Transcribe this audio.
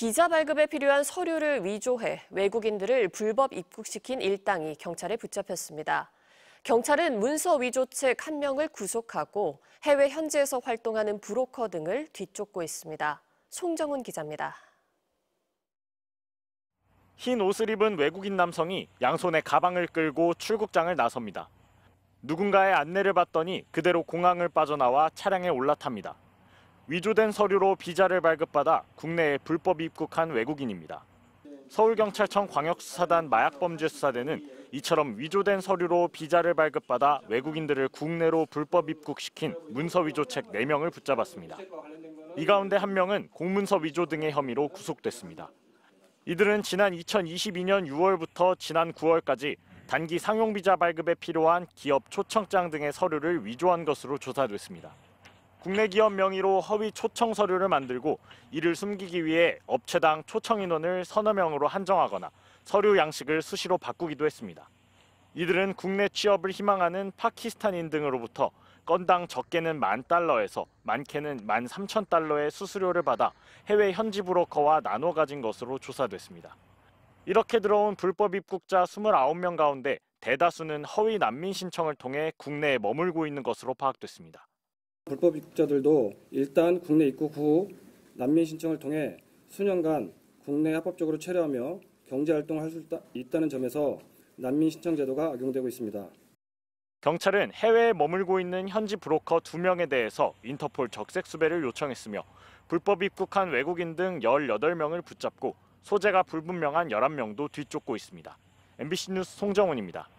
비자 발급에 필요한 서류를 위조해 외국인들을 불법 입국시킨 일당이 경찰에 붙잡혔습니다. 경찰은 문서 위조책 한명을 구속하고 해외 현지에서 활동하는 브로커 등을 뒤쫓고 있습니다. 송정훈 기자입니다. 흰 옷을 입은 외국인 남성이 양손에 가방을 끌고 출국장을 나섭니다. 누군가의 안내를 받더니 그대로 공항을 빠져나와 차량에 올라탑니다. 위조된 서류로 비자를 발급받아 국내에 불법 입국한 외국인입니다. 서울경찰청 광역수사단 마약범죄수사대는 이처럼 위조된 서류로 비자를 발급받아 외국인들을 국내로 불법 입국시킨 문서 위조책 4명을 붙잡았습니다. 이 가운데 한 명은 공문서 위조 등의 혐의로 구속됐습니다. 이들은 지난 2022년 6월부터 지난 9월까지 단기 상용비자 발급에 필요한 기업 초청장 등의 서류를 위조한 것으로 조사됐습니다. 국내 기업 명의로 허위 초청 서류를 만들고 이를 숨기기 위해 업체당 초청 인원을 서너 명으로 한정하거나 서류 양식을 수시로 바꾸기도 했습니다. 이들은 국내 취업을 희망하는 파키스탄인 등으로부터 건당 적게는 만 달러에서 많게는 만 삼천 달러의 수수료를 받아 해외 현지 브로커와 나눠 가진 것으로 조사됐습니다. 이렇게 들어온 불법 입국자 29명 가운데 대다수는 허위 난민 신청을 통해 국내에 머물고 있는 것으로 파악됐습니다. 불법 입국자들도 일단 국내 입국 후 난민 신청을 통해 수년간 국내 합법적으로 체류하며 경제 활동을 할 수 있다는 점에서 난민 신청 제도가 악용되고 있습니다. 경찰은 해외에 머물고 있는 현지 브로커 2명에 대해서 인터폴 적색 수배를 요청했으며 불법 입국한 외국인 등 18명을 붙잡고 소재가 불분명한 11명도 뒤쫓고 있습니다. MBC 뉴스 송정훈입니다.